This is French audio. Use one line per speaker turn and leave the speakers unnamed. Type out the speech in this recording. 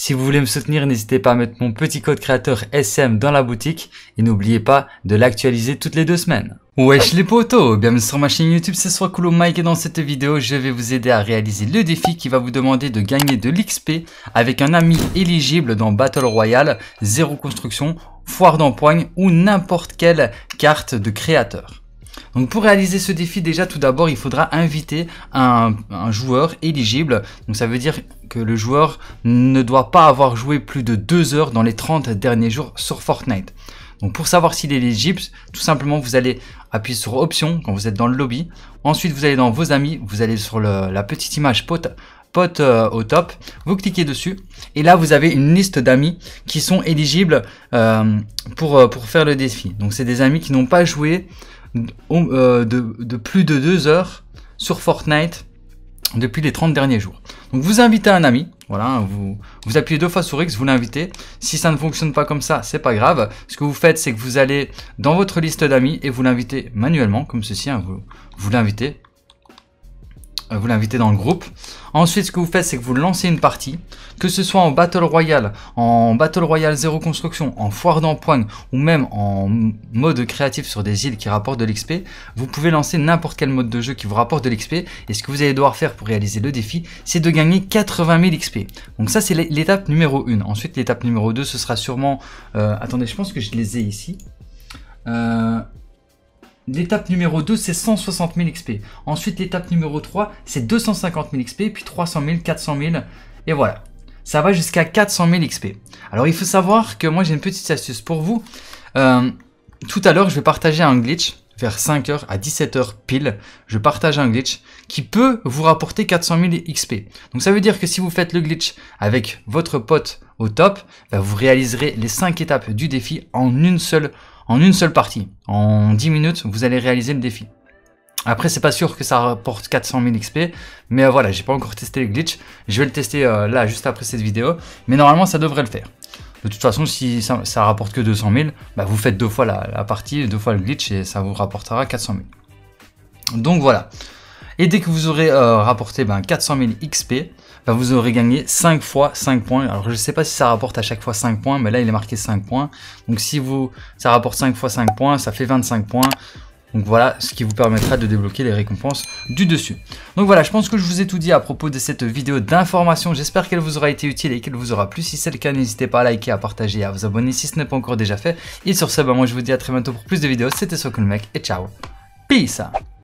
Si vous voulez me soutenir, n'hésitez pas à mettre mon petit code créateur SM dans la boutique et n'oubliez pas de l'actualiser toutes les deux semaines. Wesh les potos, bienvenue sur ma chaîne YouTube, c'est soit Cool Mike et dans cette vidéo, je vais vous aider à réaliser le défi qui va vous demander de gagner de l'XP avec un ami éligible dans Battle Royale, zéro construction, foire d'empoigne ou n'importe quelle carte de créateur. Donc pour réaliser ce défi, déjà tout d'abord, il faudra inviter un, joueur éligible. Donc ça veut dire que le joueur ne doit pas avoir joué plus de 2 heures dans les 30 derniers jours sur Fortnite. Donc pour savoir s'il est éligible, tout simplement vous allez appuyer sur Option quand vous êtes dans le lobby. Ensuite vous allez dans Vos amis, vous allez sur la petite image pote, pote euh, au top, vous cliquez dessus et là vous avez une liste d'amis qui sont éligibles euh, pour, euh, pour faire le défi. Donc c'est des amis qui n'ont pas joué euh, de, plus de 2 heures sur Fortnite depuis les 30 derniers jours. Donc vous invitez un ami, voilà, vous, appuyez deux fois sur X, vous l'invitez. Si ça ne fonctionne pas comme ça, c'est pas grave. Ce que vous faites, c'est que vous allez dans votre liste d'amis et vous l'invitez manuellement, comme ceci, hein, vous l'invitez. Euh, vous l'invitez dans le groupe. Ensuite, ce que vous faites, c'est que vous lancez une partie, que ce soit en Battle Royale, en Battle Royale Zéro Construction, en Foire d'Empoigne ou même en mode créatif sur des îles qui rapportent de l'XP, vous pouvez lancer n'importe quel mode de jeu qui vous rapporte de l'XP et ce que vous allez devoir faire pour réaliser le défi, c'est de gagner 80 000 XP. Donc ça, c'est l'étape numéro 1. Ensuite, l'étape numéro 2, ce sera sûrement... Euh, attendez, je pense que je les ai ici. Euh, L'étape numéro 2, c'est 160 000 XP. Ensuite, l'étape numéro 3, c'est 250 000 XP, puis 300 000, 400 000, et voilà. Ça va jusqu'à 400 000 XP. Alors, il faut savoir que moi, j'ai une petite astuce pour vous. Euh, tout à l'heure, je vais partager un glitch vers 5h à 17h pile, je partage un glitch qui peut vous rapporter 400 000 XP. Donc ça veut dire que si vous faites le glitch avec votre pote au top, bah, vous réaliserez les 5 étapes du défi en une seule en une seule partie. En 10 minutes, vous allez réaliser le défi. Après, c'est pas sûr que ça rapporte 400 000 XP, mais euh, voilà, j'ai pas encore testé le glitch. Je vais le tester euh, là, juste après cette vidéo, mais normalement, ça devrait le faire. De toute façon, si ça, rapporte que 200 000, bah, vous faites deux fois la, la, partie, deux fois le glitch, et ça vous rapportera 400 000. Donc voilà. Et dès que vous aurez euh, rapporté ben, 400 000 XP, vous aurez gagné 5 fois 5 points. Alors je ne sais pas si ça rapporte à chaque fois 5 points, mais là il est marqué 5 points. Donc si vous, ça rapporte 5 fois 5 points, ça fait 25 points. Donc voilà, ce qui vous permettra de débloquer les récompenses du dessus. Donc voilà, je pense que je vous ai tout dit à propos de cette vidéo d'information. J'espère qu'elle vous aura été utile et qu'elle vous aura plu. Si c'est le cas, n'hésitez pas à liker, à partager, et à vous abonner si ce n'est pas encore déjà fait. Et sur ce, ben, moi je vous dis à très bientôt pour plus de vidéos. C'était mec et ciao. Peace